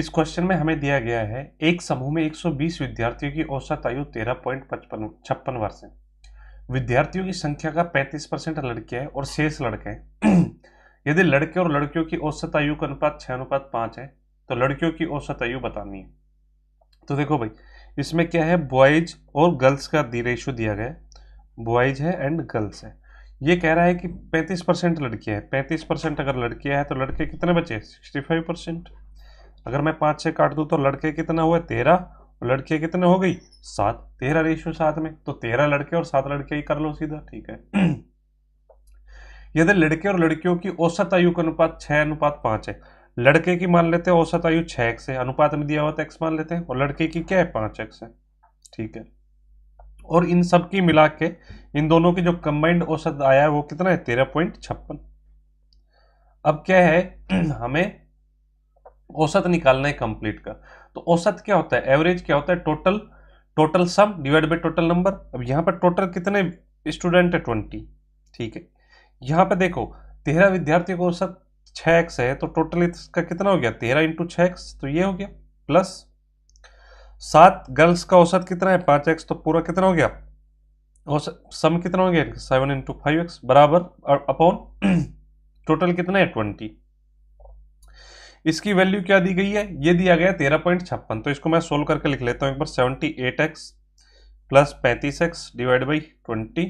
इस क्वेश्चन में हमें दिया गया है एक समूह में 120 विद्यार्थियों की औसत आयु तेरह पॉइंट पचपन छप्पन वर्ष है विद्यार्थियों की संख्या का 35 परसेंट लड़के हैं और शेष लड़के हैं यदि लड़के और लड़कियों की औसत आयु का अनुपात छः अनुपात पाँच है तो लड़कियों की औसत आयु बतानी है तो देखो भाई इसमें क्या है बॉयज और गर्ल्स का दी रेशो दिया गया बॉयज है एंड गर्ल्स है ये कह रहा है कि 35 परसेंट लड़कियाँ हैं 35 परसेंट अगर लड़कियाँ हैं तो लड़के कितने बचे 65 परसेंट अगर मैं पाँच से काट दूँ तो लड़के कितना हुए तेरह और लड़के कितने हो गई सात तेरह रेशो सात में तो तेरह लड़के और सात लड़के ही कर लो सीधा ठीक है यदि लड़के और लड़कियों की औसत आयु का अनुपात छः अनुपात पाँच है लड़के की मान लेते हैं औसत आयु छः एक्स है अनुपात में दिया हुआ था तो एक्स मान लेते हैं और लड़के की क्या है पाँच एक्स है ठीक है और इन सब की मिला के इन दोनों की जो कंबाइंड औसत आया है वो कितना है तेरह पॉइंट छप्पन अब क्या है हमें औसत निकालना है कंप्लीट का तो औसत क्या होता है एवरेज क्या होता है total total sum divide by total number अब यहाँ पर टोटल कितने स्टूडेंट है ट्वेंटी ठीक है यहाँ पर देखो तेरह विद्यार्थियों को औसत छः एक्स है तो टोटल इसका कितना हो गया तेरह इंटू छः एक्स तो ये हो गया प्लस सात गर्ल्स का औसत कितना है पाँच एक्स तो पूरा कितना हो गया औसत सम कितना हो गया सेवन इंटू फाइव एक्स बराबर अपॉन टोटल कितना है ट्वेंटी इसकी वैल्यू क्या दी गई है ये दिया गया तेरह पॉइंट छप्पन तो इसको मैं सोल्व करके लिख लेता हूँ एक बार सेवनटी एट एक्स प्लस पैंतीस x divide by twenty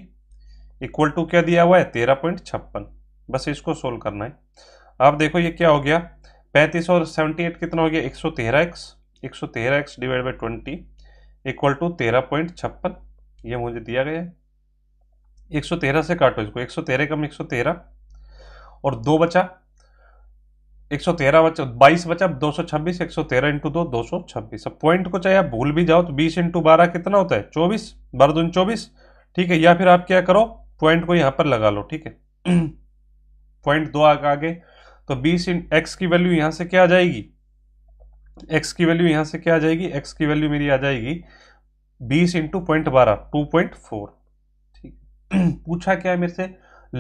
equal to क्या दिया हुआ है तेरह पॉइंट छप्पन बस इसको सोल्व करना है आप देखो ये क्या हो गया पैंतीस और सेवनटी एट कितना हो गया एक सौ तेरह एक्स एक सौ तेरह x divide by twenty equal to तेरह पॉइंट छप्पन ये मुझे दिया गया है एक सौ तेरह से काटो इसको एक सौ तेरह कम एक सौ तेरह और दो बचा 113 बचा 22 बचा 226 सौ छब्बीस एक सौ तेरह इंटू दो दो सौ अब पॉइंट को चाहे आप भूल भी जाओ तो 20 इंटू बारह कितना होता है 24 बारह दून चौबीस ठीक है या फिर आप क्या करो पॉइंट को यहाँ पर लगा लो ठीक है पॉइंट दो आगे आगे तो 20 इन एक्स की वैल्यू यहाँ से क्या आ जाएगी एक्स की वैल्यू यहाँ से क्या आ जाएगी एक्स की वैल्यू मेरी आ जाएगी बीस इंटू पॉइंट बारह टू पॉइंट फोर ठीक पूछा क्या है मेरे से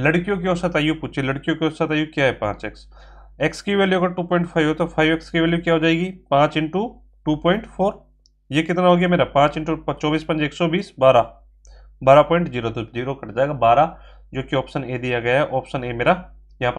लड़कियों की औसत आयु पूछिए लड़कियों की औसत आयु क्या है पाँच एक्स एक्स की वैल्यू अगर टू पॉइंट फाइव हो तो फाइव एक्स की वैल्यू क्या हो जाएगी पाँच इंटू टू पॉइंट फोर ये कितना हो गया मेरा पाँच इंटू चौबीस पंच एक सौ बीस बारह बारह पॉइंट जीरो तो जीरो कट जाएगा बारह जो कि ऑप्शन ए दिया गया है ऑप्शन ए मेरा